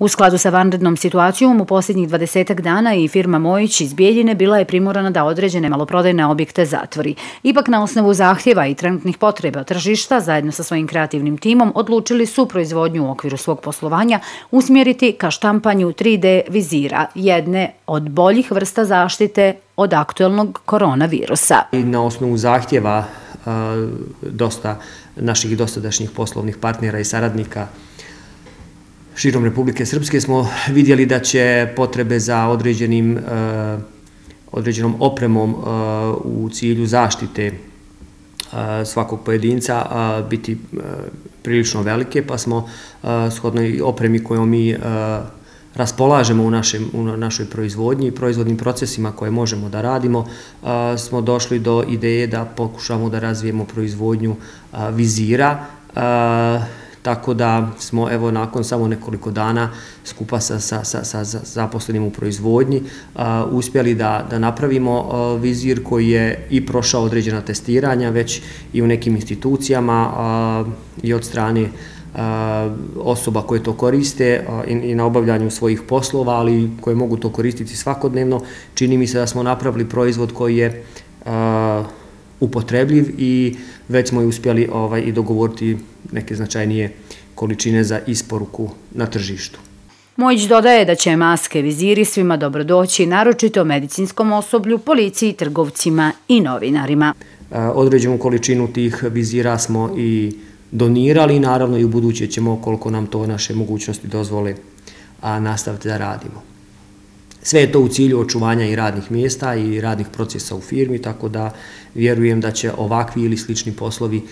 U skladu sa vanrednom situacijom u posljednjih 20 dana i firma Mojić iz Bijeljine bila je primorana da određene maloprodajne objekte zatvori. Ipak na osnovu zahtjeva i trenutnih potreba tržišta zajedno sa svojim kreativnim timom odlučili su proizvodnju u okviru svog poslovanja usmjeriti ka štampanju 3D vizira, jedne od boljih vrsta zaštite od aktuelnog koronavirusa. Na osnovu zahtjeva dosta naših dosadašnjih poslovnih partnera i saradnika širom Republike Srpske smo vidjeli da će potrebe za određenim e, određenom opremom e, u cilju zaštite e, svakog pojedinca biti prilično velike, pa smo shodno i opremi kojom mi raspolažemo u našoj proizvodnji i proizvodnim procesima koje možemo da radimo, smo došli do ideje da pokušamo da razvijemo proizvodnju vizira, tako da smo evo nakon samo nekoliko dana skupa sa, sa, sa, sa zaposlenim u proizvodnji a, uspjeli da, da napravimo vizir koji je i prošao određena testiranja već i u nekim institucijama i od strane osoba koje to koriste i na obavljanju svojih poslova, ali koje mogu to koristiti svakodnevno, čini mi se da smo napravili proizvod koji je upotrebljiv i već smo i uspjeli ovaj, i dogovoriti neke značajnije količine za isporuku na tržištu. Mojić dodaje da će maske viziri svima dobro doći, naročito medicinskom osoblju, policiji, trgovcima i novinarima. Određenu količinu tih vizira smo i donirali, naravno i u buduće ćemo, koliko nam to naše mogućnosti dozvole, a nastaviti da radimo. Sve je to u cilju očuvanja i radnih mjesta i radnih procesa u firmi, tako da vjerujem da će ovakvi ili slični poslovi,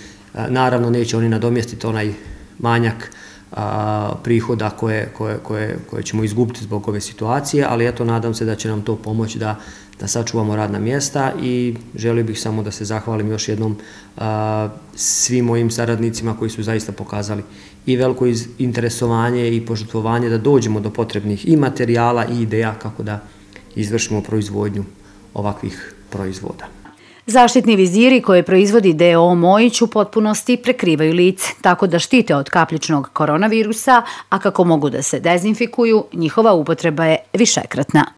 naravno neće oni nadomjestiti onaj manjak a, prihoda koje, koje, koje, koje ćemo izgubiti zbog ove situacije, ali eto nadam se da će nam to pomoći da, da sačuvamo radna mjesta i želio bih samo da se zahvalim još jednom a, svim mojim saradnicima koji su zaista pokazali i veliko interesovanje i požutvovanje da dođemo do potrebnih i materijala i ideja kako da izvršimo proizvodnju ovakvih proizvoda. Zaštitni viziri koje proizvodi DO Mojić u potpunosti prekrivaju lice, tako da štite od kapljičnog koronavirusa, a kako mogu da se dezinfikuju, njihova upotreba je višekratna.